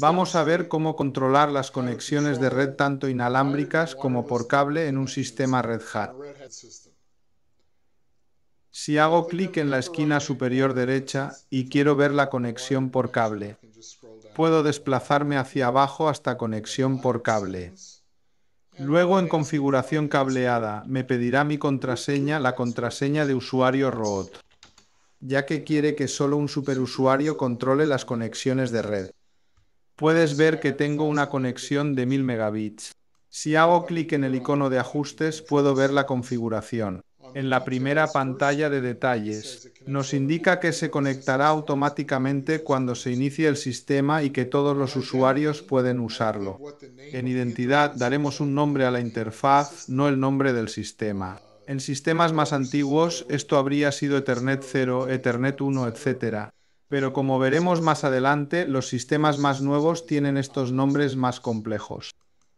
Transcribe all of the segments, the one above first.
Vamos a ver cómo controlar las conexiones de red tanto inalámbricas como por cable en un sistema Red Hat. Si hago clic en la esquina superior derecha y quiero ver la conexión por cable, puedo desplazarme hacia abajo hasta conexión por cable. Luego en configuración cableada me pedirá mi contraseña, la contraseña de usuario root, ya que quiere que solo un superusuario controle las conexiones de red puedes ver que tengo una conexión de 1000 megabits. Si hago clic en el icono de ajustes, puedo ver la configuración. En la primera pantalla de detalles, nos indica que se conectará automáticamente cuando se inicie el sistema y que todos los usuarios pueden usarlo. En identidad daremos un nombre a la interfaz, no el nombre del sistema. En sistemas más antiguos, esto habría sido Ethernet 0, Ethernet 1, etc pero como veremos más adelante, los sistemas más nuevos tienen estos nombres más complejos.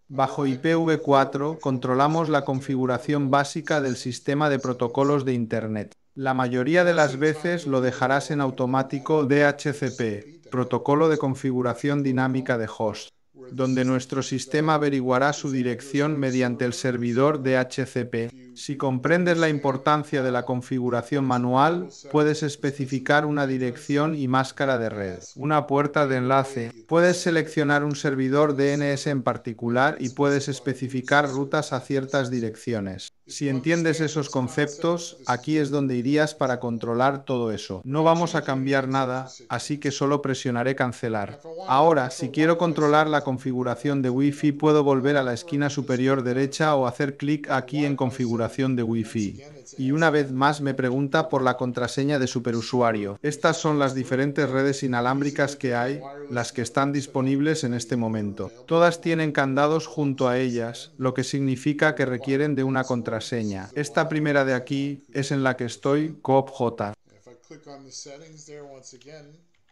Bajo IPv4 controlamos la configuración básica del sistema de protocolos de Internet. La mayoría de las veces lo dejarás en automático DHCP, protocolo de configuración dinámica de host, donde nuestro sistema averiguará su dirección mediante el servidor DHCP si comprendes la importancia de la configuración manual, puedes especificar una dirección y máscara de red, una puerta de enlace, puedes seleccionar un servidor DNS en particular y puedes especificar rutas a ciertas direcciones. Si entiendes esos conceptos, aquí es donde irías para controlar todo eso. No vamos a cambiar nada, así que solo presionaré cancelar. Ahora, si quiero controlar la configuración de Wi-Fi, puedo volver a la esquina superior derecha o hacer clic aquí en configuración de Wi-Fi. Y una vez más me pregunta por la contraseña de superusuario. Estas son las diferentes redes inalámbricas que hay, las que están disponibles en este momento. Todas tienen candados junto a ellas, lo que significa que requieren de una contraseña. Esta primera de aquí es en la que estoy, CoopJ.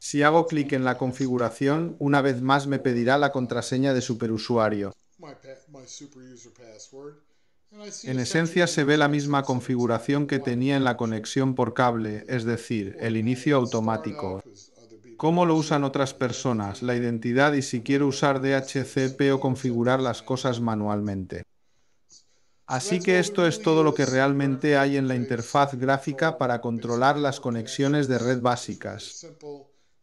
Si hago clic en la configuración, una vez más me pedirá la contraseña de superusuario. En esencia se ve la misma configuración que tenía en la conexión por cable, es decir, el inicio automático. ¿Cómo lo usan otras personas? La identidad y si quiero usar DHCP o configurar las cosas manualmente. Así que esto es todo lo que realmente hay en la interfaz gráfica para controlar las conexiones de red básicas.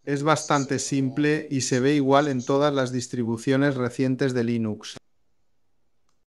Es bastante simple y se ve igual en todas las distribuciones recientes de Linux.